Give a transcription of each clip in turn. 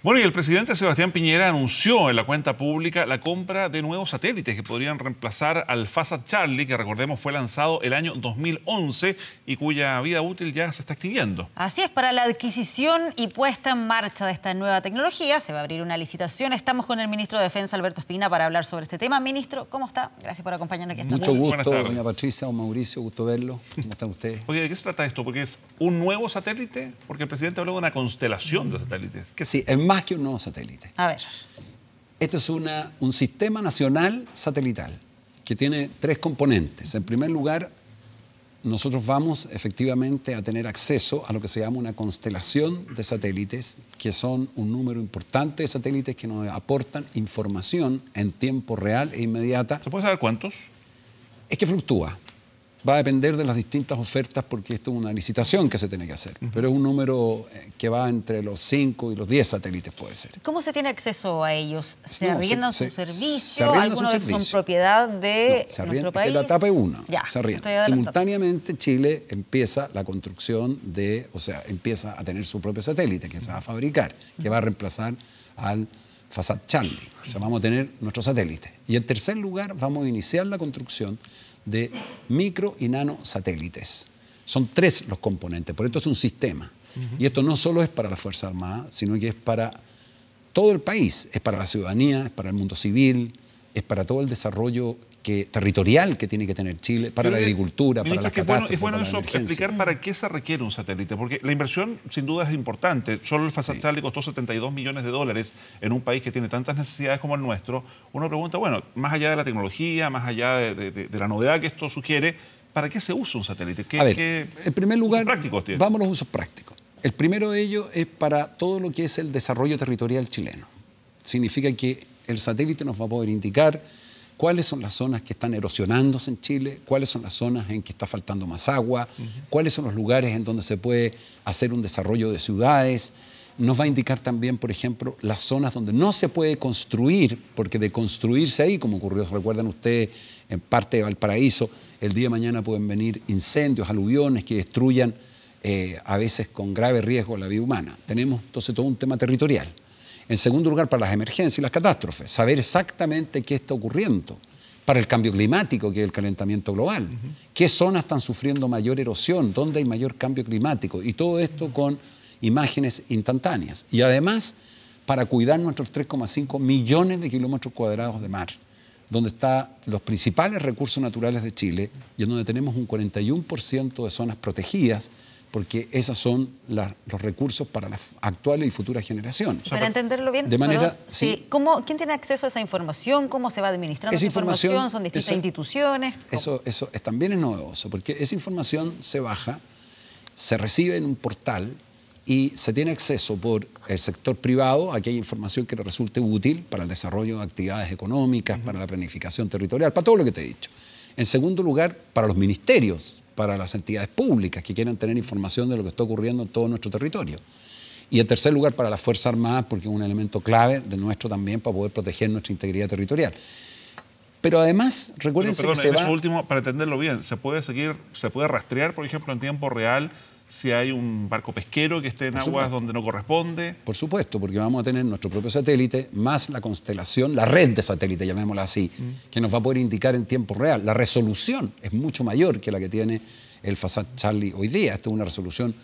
Bueno, y el presidente Sebastián Piñera anunció en la cuenta pública la compra de nuevos satélites que podrían reemplazar al FASA Charlie, que recordemos fue lanzado el año 2011 y cuya vida útil ya se está extinguiendo. Así es, para la adquisición y puesta en marcha de esta nueva tecnología se va a abrir una licitación. Estamos con el ministro de Defensa, Alberto Espina, para hablar sobre este tema. Ministro, ¿cómo está? Gracias por acompañarnos aquí. Mucho gusto, doña Patricia, don Mauricio, gusto verlo. ¿Cómo están ustedes? Oye, ¿de qué se trata esto? ¿Porque es un nuevo satélite? Porque el presidente habló de una constelación de satélites. ¿Qué sí, más que un nuevo satélite. A ver. Este es una, un sistema nacional satelital que tiene tres componentes. En primer lugar, nosotros vamos efectivamente a tener acceso a lo que se llama una constelación de satélites, que son un número importante de satélites que nos aportan información en tiempo real e inmediata. ¿Se puede saber cuántos? Es que fluctúa. Va a depender de las distintas ofertas porque esto es una licitación que se tiene que hacer, pero es un número eh, que va entre los 5 y los 10 satélites, puede ser. ¿Cómo se tiene acceso a ellos? ¿Se su servicio? ¿Algunos son propiedad de nuestro país? la etapa 1, se Simultáneamente Chile empieza la construcción de, o sea, empieza a tener su propio satélite que se va a fabricar, que va a reemplazar al fasat Charlie. O sea, vamos a tener nuestro satélite. Y en tercer lugar, vamos a iniciar la construcción de micro y nano satélites. Son tres los componentes, por esto es un sistema. Y esto no solo es para la Fuerza Armada, sino que es para todo el país, es para la ciudadanía, es para el mundo civil, es para todo el desarrollo territorial que tiene que tener Chile para la eh, agricultura, para la que Es bueno, eso, explicar para qué se requiere un satélite, porque la inversión sin duda es importante. Solo el FASATSAL le costó 72 millones de dólares en un país que tiene tantas necesidades como el nuestro. Uno pregunta, bueno, más allá de la tecnología, más allá de, la novedad que esto sugiere, ¿para qué se usa un satélite? A en primer lugar, vamos a los usos prácticos. El primero de ellos es para todo lo que es el desarrollo territorial chileno. Significa que el satélite nos va a poder indicar cuáles son las zonas que están erosionándose en Chile, cuáles son las zonas en que está faltando más agua, cuáles son los lugares en donde se puede hacer un desarrollo de ciudades. Nos va a indicar también, por ejemplo, las zonas donde no se puede construir, porque de construirse ahí, como ocurrió, recuerdan ustedes, en parte de Valparaíso, el día de mañana pueden venir incendios, aluviones que destruyan eh, a veces con grave riesgo la vida humana. Tenemos entonces todo un tema territorial. En segundo lugar, para las emergencias y las catástrofes, saber exactamente qué está ocurriendo para el cambio climático, que es el calentamiento global. ¿Qué zonas están sufriendo mayor erosión? ¿Dónde hay mayor cambio climático? Y todo esto con imágenes instantáneas. Y además, para cuidar nuestros 3,5 millones de kilómetros cuadrados de mar, donde están los principales recursos naturales de Chile y en donde tenemos un 41% de zonas protegidas porque esos son los recursos para las actuales y futuras generaciones. Para entenderlo bien, sí, ¿cómo, ¿quién tiene acceso a esa información? ¿Cómo se va administrando esa información? ¿Son distintas instituciones? Eso, eso es, también es novedoso, porque esa información se baja, se recibe en un portal y se tiene acceso por el sector privado a aquella información que le resulte útil para el desarrollo de actividades económicas, para la planificación territorial, para todo lo que te he dicho. En segundo lugar, para los ministerios, para las entidades públicas que quieran tener información de lo que está ocurriendo en todo nuestro territorio. Y en tercer lugar, para las Fuerzas Armadas, porque es un elemento clave de nuestro también para poder proteger nuestra integridad territorial. Pero además, recuerden que se último, para entenderlo bien, ¿se puede seguir, se puede rastrear, por ejemplo, en tiempo real si hay un barco pesquero que esté en aguas donde no corresponde. Por supuesto, porque vamos a tener nuestro propio satélite, más la constelación, la red de satélites, llamémosla así, mm. que nos va a poder indicar en tiempo real. La resolución es mucho mayor que la que tiene el Fasat Charlie hoy día. Esta es una resolución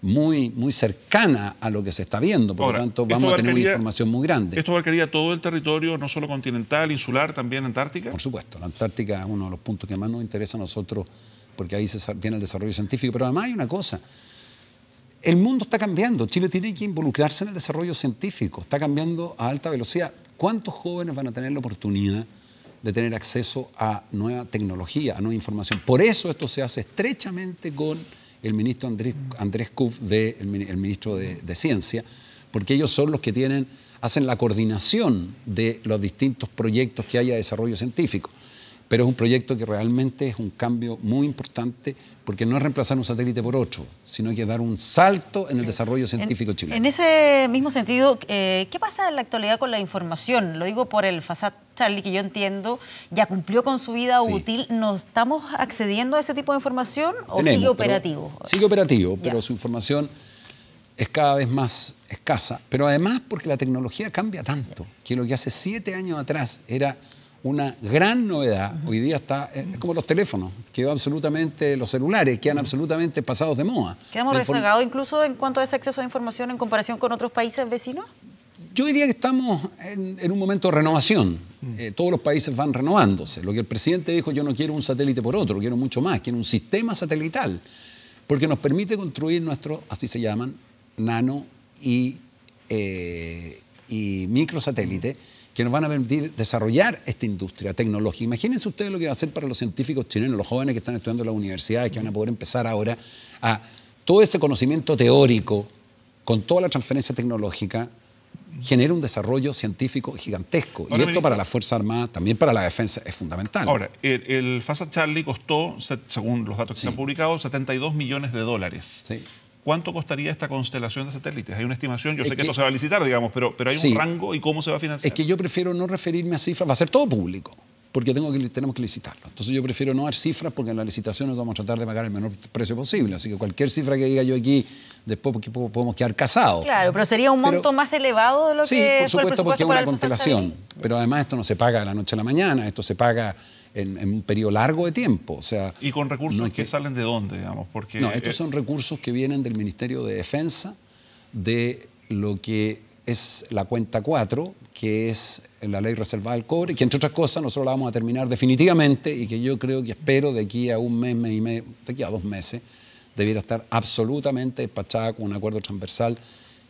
muy, muy cercana a lo que se está viendo, por lo tanto vamos a tener una información muy grande. ¿Esto abarcaría todo el territorio, no solo continental, insular, también Antártica? Por supuesto, la Antártica es uno de los puntos que más nos interesa a nosotros porque ahí viene el desarrollo científico. Pero además hay una cosa, el mundo está cambiando, Chile tiene que involucrarse en el desarrollo científico, está cambiando a alta velocidad. ¿Cuántos jóvenes van a tener la oportunidad de tener acceso a nueva tecnología, a nueva información? Por eso esto se hace estrechamente con el ministro Andrés, Andrés el, ministro de, Ciencia, porque ellos son los que tienen, hacen la coordinación de los distintos proyectos que haya de desarrollo científico pero es un proyecto que realmente es un cambio muy importante porque no es reemplazar un satélite por otro, sino que dar un salto en el desarrollo científico chileno. En ese mismo sentido, eh, ¿qué pasa en la actualidad con la información? Lo digo por el FASAT Charlie, que yo entiendo, ya cumplió con su vida útil. ¿No estamos accediendo a ese tipo de información o sigue operativo? Sigue operativo, pero su información es cada vez más escasa. Pero además porque la tecnología cambia tanto, que lo que hace siete años atrás era una gran novedad. Hoy día está, eh, es como los teléfonos, quedó absolutamente, los celulares quedan absolutamente pasados de moda. ¿Quedamos rezagados incluso en cuanto a ese acceso a información en comparación con otros países vecinos? Yo diría que estamos en, un momento de renovación. Mm. Eh, todos los países van renovándose. Lo que el presidente dijo, yo no quiero un satélite por otro, quiero mucho más, quiero un sistema satelital, porque nos permite construir nuestros, así se llaman, nano y, eh, y microsatélite mm que nos van a permitir desarrollar esta industria tecnológica. Imagínense ustedes lo que va a hacer para los científicos chilenos, los jóvenes que están estudiando en las universidades, que van a poder empezar ahora a todo ese conocimiento teórico, con toda la transferencia tecnológica, genera un desarrollo científico gigantesco. y esto para la Fuerza Armada, también para la defensa, es fundamental. Ahora, el, FASA Charlie costó, según los datos que se han publicado, 72 millones de dólares. Sí. ¿Cuánto costaría esta constelación de satélites? Hay una estimación, yo sé que, esto se va a licitar, digamos, pero, pero hay un rango y cómo se va a financiar. Es que yo prefiero no referirme a cifras, va a ser todo público, porque tenemos que licitarlo. Entonces yo prefiero no dar cifras porque en la licitación nos vamos a tratar de pagar el menor precio posible. Así que cualquier cifra que diga yo aquí, después podemos quedar casados. Claro, pero sería un monto más elevado de lo que. Sí, por supuesto, porque es una constelación. Pero además esto no se paga de la noche a la mañana, esto se paga en, un periodo largo de tiempo. O sea, ¿Y con recursos que, salen de dónde, Porque, no, estos eh, son recursos que vienen del Ministerio de Defensa, de lo que es la cuenta 4, que es la ley reservada al cobre, que entre otras cosas nosotros la vamos a terminar definitivamente y que yo creo que espero de aquí a un mes, mes y medio, de aquí a dos meses, debiera estar absolutamente despachada con un acuerdo transversal.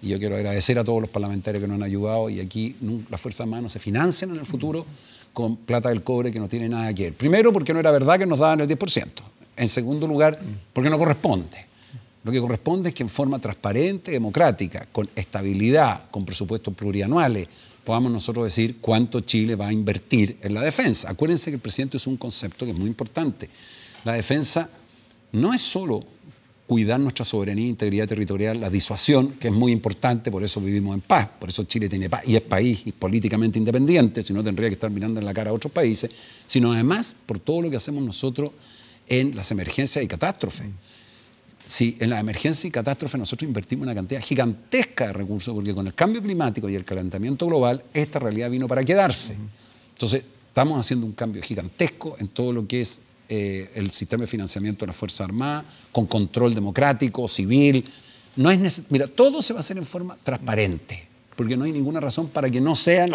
Y yo quiero agradecer a todos los parlamentarios que nos han ayudado y aquí las Fuerzas de se financian en el futuro con plata del cobre que no tiene nada que ver. Primero, porque no era verdad que nos daban el 10%. En segundo lugar, porque no corresponde. Lo que corresponde es que en forma transparente, democrática, con estabilidad, con presupuestos plurianuales, podamos nosotros decir cuánto Chile va a invertir en la defensa. Acuérdense que el presidente es un concepto que es muy importante. La defensa no es solo cuidar nuestra soberanía integridad territorial, la disuasión, que es muy importante, por eso vivimos en paz, por eso Chile tiene paz y es país y políticamente independiente, si no tendría que estar mirando en la cara a otros países, sino además por todo lo que hacemos nosotros en las emergencias y catástrofes. Si en las emergencias y catástrofes nosotros invertimos una cantidad gigantesca de recursos, porque con el cambio climático y el calentamiento global, esta realidad vino para quedarse. Entonces, estamos haciendo un cambio gigantesco en todo lo que es eh, el sistema de financiamiento de la Fuerza Armada con control democrático, civil. No es Mira, todo se va a hacer en forma transparente porque no hay ninguna razón para que no sea En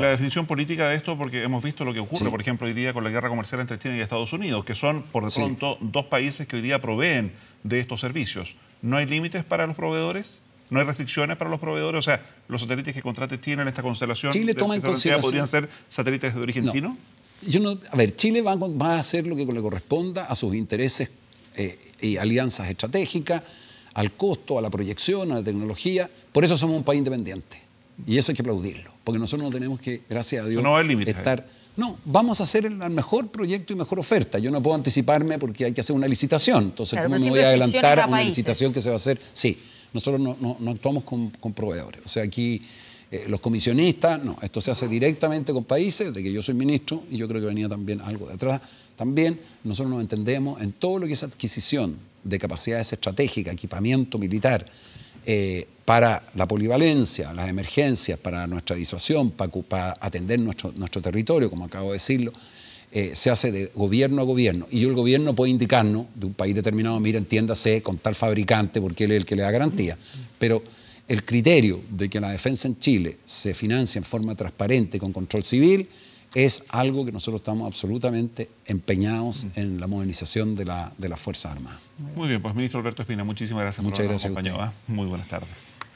la definición política de esto, porque hemos visto lo que ocurre, por ejemplo, hoy día con la guerra comercial entre China y Estados Unidos, que son, por de pronto, dos países que hoy día proveen de estos servicios. ¿No hay límites para los proveedores? ¿No hay restricciones para los proveedores? O sea, los satélites que contrate China en esta constelación podrían ser satélites de origen chino? Yo no, a ver, Chile va, va, a hacer lo que le corresponda a sus intereses eh, y alianzas estratégicas, al costo, a la proyección, a la tecnología. Por eso somos un país independiente. Y eso hay que aplaudirlo, porque nosotros no tenemos que, gracias a Dios, estar... No, vamos a hacer el mejor proyecto y mejor oferta. Yo no puedo anticiparme porque hay que hacer una licitación. Entonces, ¿cómo me voy a adelantar a una licitación que se va a hacer? Sí, nosotros no, actuamos con, con proveedores. O sea, aquí eh, los comisionistas, no, esto se hace directamente con países, de que yo soy ministro y yo creo que venía también algo de atrás. También nosotros nos entendemos en todo lo que es adquisición de capacidades estratégicas, equipamiento militar, eh, para la polivalencia, las emergencias, para nuestra disuasión, para, atender nuestro, territorio, como acabo de decirlo. Eh, se hace de gobierno a gobierno. Y yo el gobierno puede indicarnos de un país determinado, mira, entiéndase con tal fabricante, porque él es el que le da garantía. Pero el criterio de que la defensa en Chile se financie en forma transparente con control civil es algo que nosotros estamos absolutamente empeñados en la modernización de, la, de las Muy bien, pues ministro Alberto Espina, muchísimas gracias Muchas por habernos acompañado. ¿ah? Muy buenas tardes.